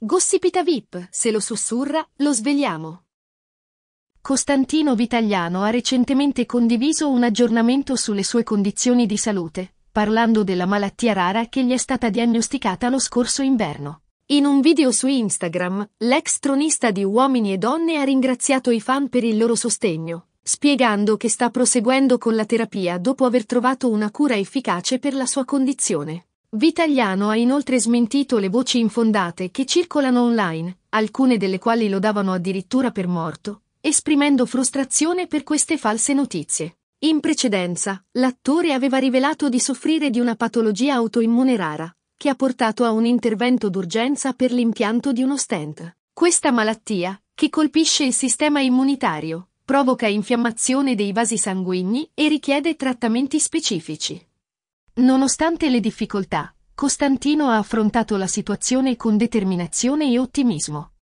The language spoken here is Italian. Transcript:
Gossipita VIP, se lo sussurra, lo svegliamo. Costantino Vitagliano ha recentemente condiviso un aggiornamento sulle sue condizioni di salute, parlando della malattia rara che gli è stata diagnosticata lo scorso inverno. In un video su Instagram, l'ex tronista di Uomini e Donne ha ringraziato i fan per il loro sostegno, spiegando che sta proseguendo con la terapia dopo aver trovato una cura efficace per la sua condizione. Vitaliano ha inoltre smentito le voci infondate che circolano online, alcune delle quali lo davano addirittura per morto, esprimendo frustrazione per queste false notizie. In precedenza, l'attore aveva rivelato di soffrire di una patologia autoimmune rara, che ha portato a un intervento d'urgenza per l'impianto di uno stent. Questa malattia, che colpisce il sistema immunitario, provoca infiammazione dei vasi sanguigni e richiede trattamenti specifici. Nonostante le difficoltà, Costantino ha affrontato la situazione con determinazione e ottimismo.